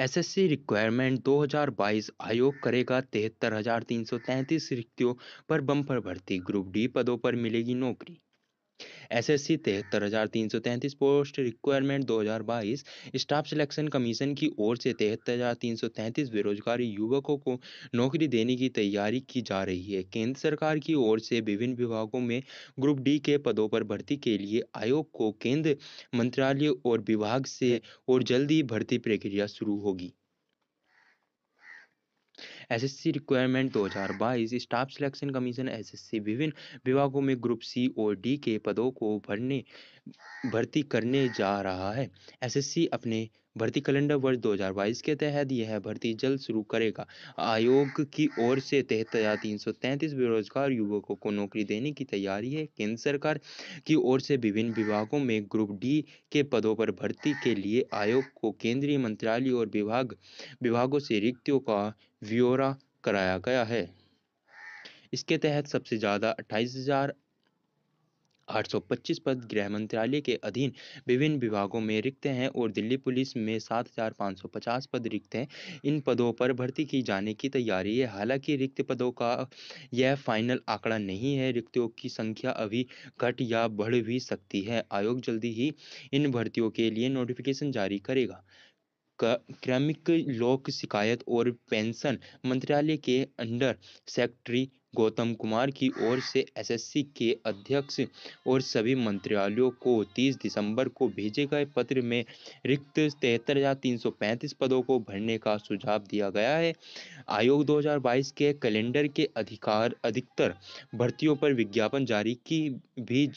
SSC requirement 2022 आयोग करेगा तिहत्तर हजार तीन सौ तैंतीस रिक्तियों पर बम्पर भर्ती ग्रुप डी पदों पर मिलेगी नौकरी एस एस सी तिहत्तर हज़ार तीन सौ तैंतीस पोस्ट रिक्वायरमेंट दो हज़ार बाईस स्टाफ सिलेक्शन कमीशन की ओर से तिहत्तर हज़ार तीन सौ तैंतीस बेरोजगारी युवकों को नौकरी देने की तैयारी की जा रही है केंद्र सरकार की ओर से विभिन्न विभागों में ग्रुप डी के पदों पर भर्ती के लिए आयोग को केंद्र मंत्रालय और विभाग से और जल्द ही भर्ती प्रक्रिया शुरू होगी SSC requirement 2022 staff selection commission SSC विभिन्न विभागों में ग्रुप सी और डी के पदों को भरने भर्ती करने जा रहा है एसएससी अपने भर्ती कैलेंडर वर्ष 2022 के तहत यह भर्ती जल्द शुरू करेगा आयोग की ओर से तहत तिहत्तर बेरोजगार युवकों को नौकरी देने की तैयारी है केंद्र सरकार की ओर से विभिन्न विभागों में ग्रुप डी के पदों पर भर्ती के लिए आयोग को केंद्रीय मंत्रालय और विभाग विभागों से रिक्तियों का ब्यौरा कराया गया है इसके तहत सबसे ज़्यादा अट्ठाईस हज़ार आठ सौ पच्चीस पद गृह मंत्रालय के अधीन विभिन्न विभागों में रिक्त हैं और दिल्ली पुलिस में सात हजार पाँच सौ पचास पद रिक्त हैं इन पदों पर भर्ती की जाने की तैयारी है हालांकि रिक्त पदों का यह फाइनल आंकड़ा नहीं है रिक्तियों की संख्या अभी घट या बढ़ भी सकती है आयोग जल्दी ही इन भर्तियों के लिए नोटिफिकेशन जारी करेगा क्रमिक लोक शिकायत और पेंशन मंत्रालय के अंडर सेक्रेटरी गौतम कुमार की ओर से एसएससी के अध्यक्ष और सभी मंत्रालयों को 30 दिसंबर को भेजे गए पत्र में रिक्त तिहत्तर पदों को भरने का सुझाव दिया गया है आयोग 2022 के कैलेंडर के अधिकार अधिकतर भर्तियों पर विज्ञापन जारी की भी